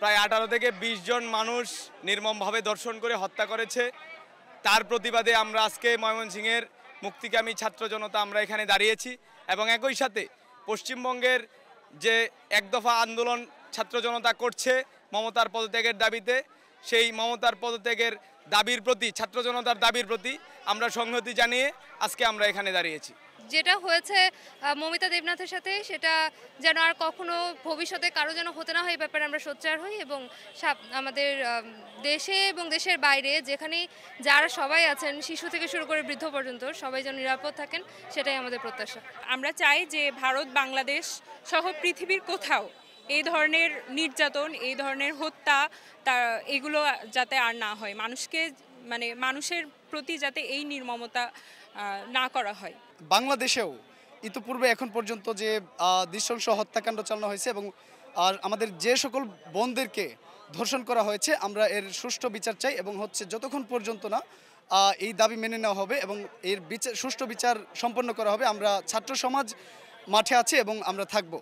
প্রায় আঠারো থেকে ২০ জন মানুষ নির্মমভাবে দর্শন করে হত্যা করেছে তার প্রতিবাদে আমরা আজকে ময়মনসিংহের মুক্তিকামী ছাত্র জনতা আমরা এখানে দাঁড়িয়েছি এবং একই সাথে পশ্চিমবঙ্গের যে একদফা আন্দোলন ছাত্র জনতা করছে মমতার পদত্যাগের দাবিতে সেই মমতার পদত্যাগের দাবির প্রতি ছাত্র জনতার দাবির প্রতি আমরা সংহতি জানিয়ে আজকে আমরা এখানে দাঁড়িয়েছি যেটা হয়েছে মমিতা দেবনাথের সাথে সেটা যেন আর কখনো ভবিষ্যতে কারো যেন হতে না হয় এই ব্যাপারে আমরা সোচ্চার হই এবং আমাদের দেশে এবং দেশের বাইরে যেখানে যারা সবাই আছেন শিশু থেকে শুরু করে বৃদ্ধ পর্যন্ত সবাই যেন নিরাপদ থাকেন সেটাই আমাদের প্রত্যাশা আমরা চাই যে ভারত বাংলাদেশ সহ পৃথিবীর কোথাও এই ধরনের নির্যাতন এই ধরনের হত্যা তা এগুলো যাতে আর না হয় মানুষকে মানে মানুষের প্রতি যাতে এই নির্মমতা না করা হয় বাংলাদেশেও ইতিপূর্বে এখন পর্যন্ত যে নৃশংস হত্যাকাণ্ড চালানো হয়েছে এবং আর আমাদের যে সকল বোনদেরকে ধর্ষণ করা হয়েছে আমরা এর সুষ্ঠু বিচার চাই এবং হচ্ছে যতক্ষণ পর্যন্ত না এই দাবি মেনে নেওয়া হবে এবং এর বিচার সুষ্ঠু বিচার সম্পন্ন করা হবে আমরা ছাত্র সমাজ মাঠে আছে এবং আমরা থাকব